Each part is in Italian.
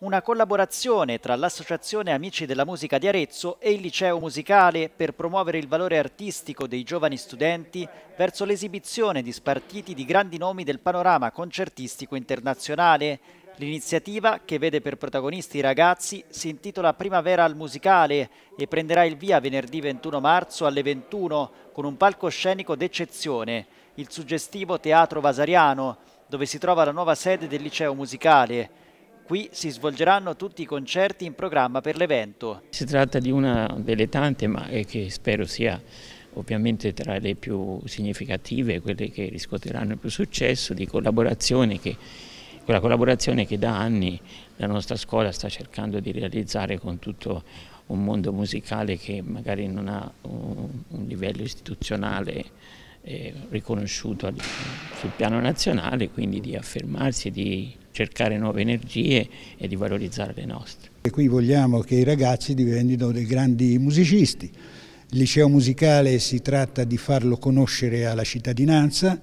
una collaborazione tra l'Associazione Amici della Musica di Arezzo e il Liceo Musicale per promuovere il valore artistico dei giovani studenti verso l'esibizione di spartiti di grandi nomi del panorama concertistico internazionale. L'iniziativa, che vede per protagonisti i ragazzi, si intitola Primavera al Musicale e prenderà il via venerdì 21 marzo alle 21 con un palcoscenico d'eccezione, il suggestivo Teatro Vasariano, dove si trova la nuova sede del Liceo Musicale Qui si svolgeranno tutti i concerti in programma per l'evento. Si tratta di una delle tante, ma che spero sia ovviamente tra le più significative, quelle che riscuoteranno più successo, di collaborazione che quella collaborazione che da anni la nostra scuola sta cercando di realizzare con tutto un mondo musicale che magari non ha un, un livello istituzionale eh, riconosciuto sul piano nazionale, quindi di affermarsi, di cercare nuove energie e di valorizzare le nostre. E qui vogliamo che i ragazzi diventino dei grandi musicisti. Il liceo musicale si tratta di farlo conoscere alla cittadinanza,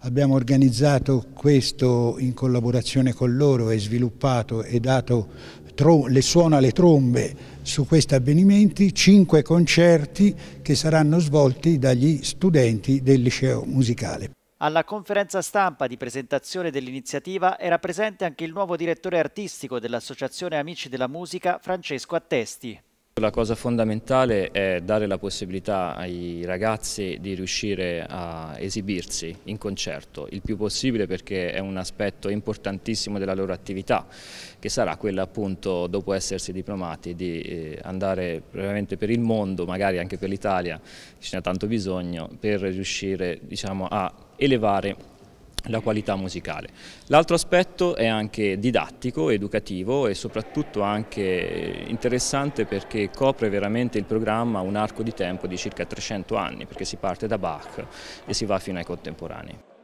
abbiamo organizzato questo in collaborazione con loro e sviluppato e dato le suona le trombe su questi avvenimenti, cinque concerti che saranno svolti dagli studenti del liceo musicale. Alla conferenza stampa di presentazione dell'iniziativa era presente anche il nuovo direttore artistico dell'Associazione Amici della Musica, Francesco Attesti. La cosa fondamentale è dare la possibilità ai ragazzi di riuscire a esibirsi in concerto il più possibile perché è un aspetto importantissimo della loro attività che sarà quella appunto dopo essersi diplomati di eh, andare veramente per il mondo, magari anche per l'Italia, ce n'è tanto bisogno, per riuscire diciamo, a elevare la qualità musicale. L'altro aspetto è anche didattico, educativo e soprattutto anche interessante perché copre veramente il programma un arco di tempo di circa 300 anni perché si parte da Bach e si va fino ai contemporanei.